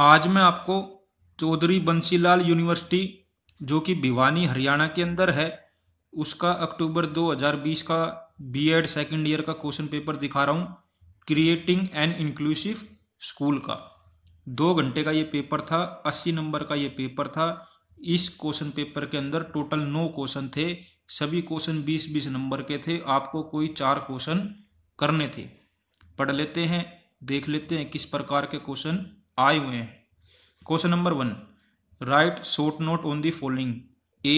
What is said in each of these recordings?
आज मैं आपको चौधरी बंसीलाल यूनिवर्सिटी जो कि भिवानी हरियाणा के अंदर है उसका अक्टूबर 2020 का बीएड सेकंड ईयर का क्वेश्चन पेपर दिखा रहा हूँ क्रिएटिंग एन इंक्लूसिव स्कूल का दो घंटे का ये पेपर था अस्सी नंबर का ये पेपर था इस क्वेश्चन पेपर के अंदर टोटल नौ क्वेश्चन थे सभी क्वेश्चन बीस बीस नंबर के थे आपको कोई चार क्वेश्चन करने थे पढ़ लेते हैं देख लेते हैं किस प्रकार के क्वेश्चन आए हुए हैं question number one write short note on the following A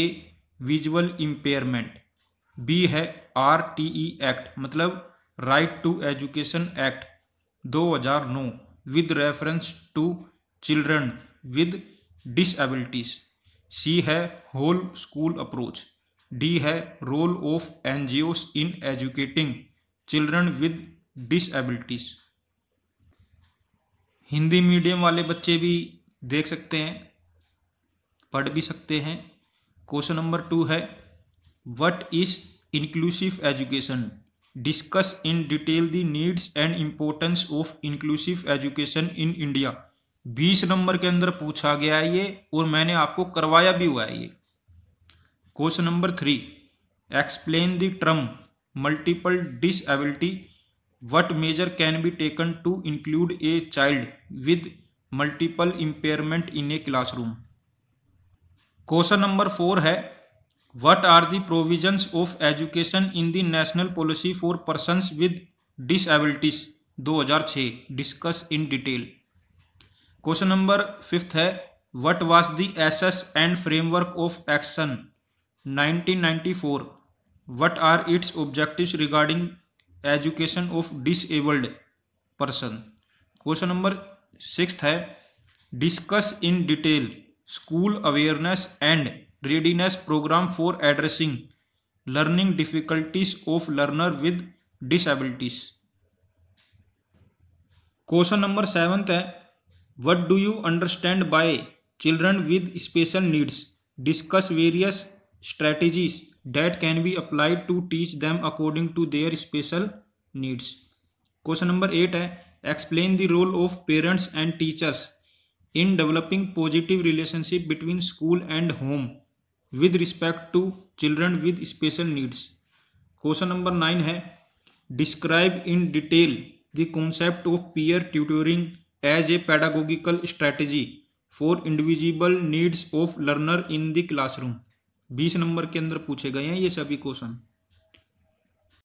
visual impairment B है आर टी ई एक्ट मतलब right to education act 2009 with reference to children with disabilities C है होल स्कूल अप्रोच डी है role of NGOs in educating children with disabilities Hindi medium वाले बच्चे भी देख सकते हैं पढ़ भी सकते हैं क्वेश्चन नंबर टू है what is inclusive education discuss in detail the needs and importance of inclusive education in India बीस नंबर के अंदर पूछा गया है ये और मैंने आपको करवाया भी हुआ है ये question number three explain the term multiple disability what measure can be taken to include a child with multiple impairment in a classroom question number four है what are the provisions of education in the national policy for persons with disabilities 2006 discuss in detail question number fifth है what was the essence and framework of action 1994 what are its objectives regarding education of disabled person question number six है discuss in detail school awareness and readiness programme for addressing learning difficulties of learner with disabilities question number seventh है what do you understand by children with special needs discuss various strategies that can be applied to teach them according to their special needs question number eight है explain the role of parents and teachers in developing positive relationship between school and home with respect to children with special needs question number nine है describe in detail the concept of peer tutoring as a pedagogical strategy for individual needs of learner in the classroom बीस नंबर के अंदर पूछे गए हैं ये सभी क्वेश्चन